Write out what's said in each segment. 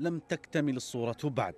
لم تكتمل الصورة بعد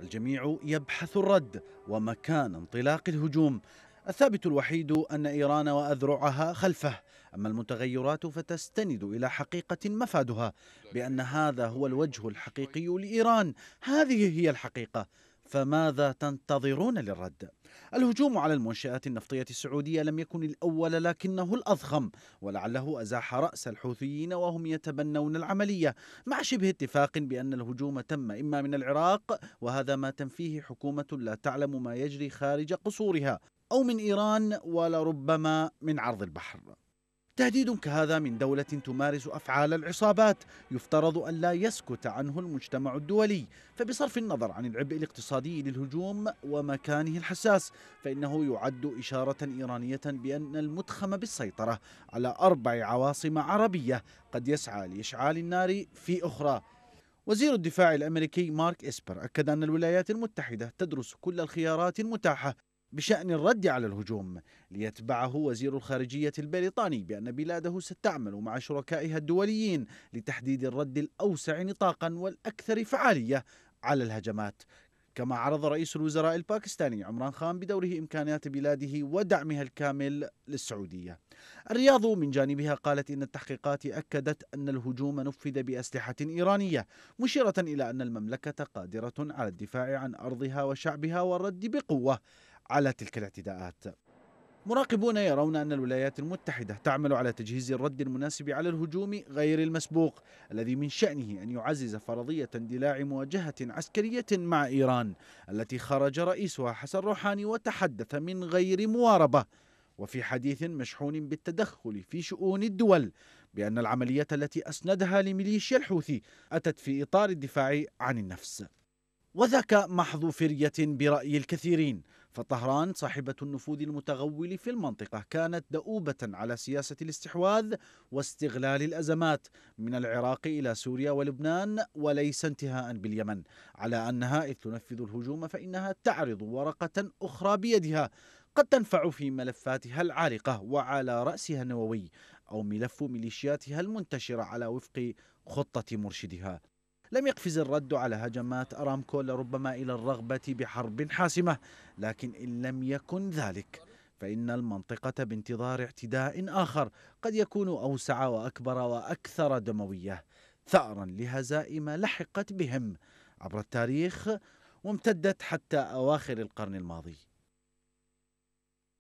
الجميع يبحث الرد ومكان انطلاق الهجوم الثابت الوحيد أن إيران وأذرعها خلفه أما المتغيرات فتستند إلى حقيقة مفادها بأن هذا هو الوجه الحقيقي لإيران هذه هي الحقيقة فماذا تنتظرون للرد؟ الهجوم على المنشآت النفطية السعودية لم يكن الأول لكنه الأضخم ولعله أزاح رأس الحوثيين وهم يتبنون العملية مع شبه اتفاق بأن الهجوم تم إما من العراق وهذا ما تنفيه حكومة لا تعلم ما يجري خارج قصورها أو من إيران ولربما من عرض البحر تهديد كهذا من دولة تمارس أفعال العصابات يفترض أن لا يسكت عنه المجتمع الدولي فبصرف النظر عن العبء الاقتصادي للهجوم ومكانه الحساس فإنه يعد إشارة إيرانية بأن المتخم بالسيطرة على أربع عواصم عربية قد يسعى لإشعال النار في أخرى وزير الدفاع الأمريكي مارك إسبر أكد أن الولايات المتحدة تدرس كل الخيارات المتاحة بشأن الرد على الهجوم ليتبعه وزير الخارجية البريطاني بأن بلاده ستعمل مع شركائها الدوليين لتحديد الرد الأوسع نطاقا والأكثر فعالية على الهجمات كما عرض رئيس الوزراء الباكستاني عمران خان بدوره إمكانيات بلاده ودعمها الكامل للسعودية الرياض من جانبها قالت إن التحقيقات أكدت أن الهجوم نفذ بأسلحة إيرانية مشيرة إلى أن المملكة قادرة على الدفاع عن أرضها وشعبها والرد بقوة على تلك الاعتداءات مراقبون يرون أن الولايات المتحدة تعمل على تجهيز الرد المناسب على الهجوم غير المسبوق الذي من شأنه أن يعزز فرضية اندلاع مواجهة عسكرية مع إيران التي خرج رئيسها حسن روحاني وتحدث من غير مواربة وفي حديث مشحون بالتدخل في شؤون الدول بأن العملية التي أسندها لميليشيا الحوثي أتت في إطار الدفاع عن النفس وذاك محظ فرية برأي الكثيرين فطهران صاحبة النفوذ المتغول في المنطقة كانت دؤوبة على سياسة الاستحواذ واستغلال الأزمات من العراق إلى سوريا ولبنان وليس انتهاء باليمن على أنها إذ تنفذ الهجوم فإنها تعرض ورقة أخرى بيدها قد تنفع في ملفاتها العالقة وعلى رأسها النووي أو ملف ميليشياتها المنتشرة على وفق خطة مرشدها لم يقفز الرد على هجمات أرامكو لربما إلى الرغبة بحرب حاسمة لكن إن لم يكن ذلك فإن المنطقة بانتظار اعتداء آخر قد يكون أوسع وأكبر وأكثر دموية ثأرا لهزائم لحقت بهم عبر التاريخ وامتدت حتى أواخر القرن الماضي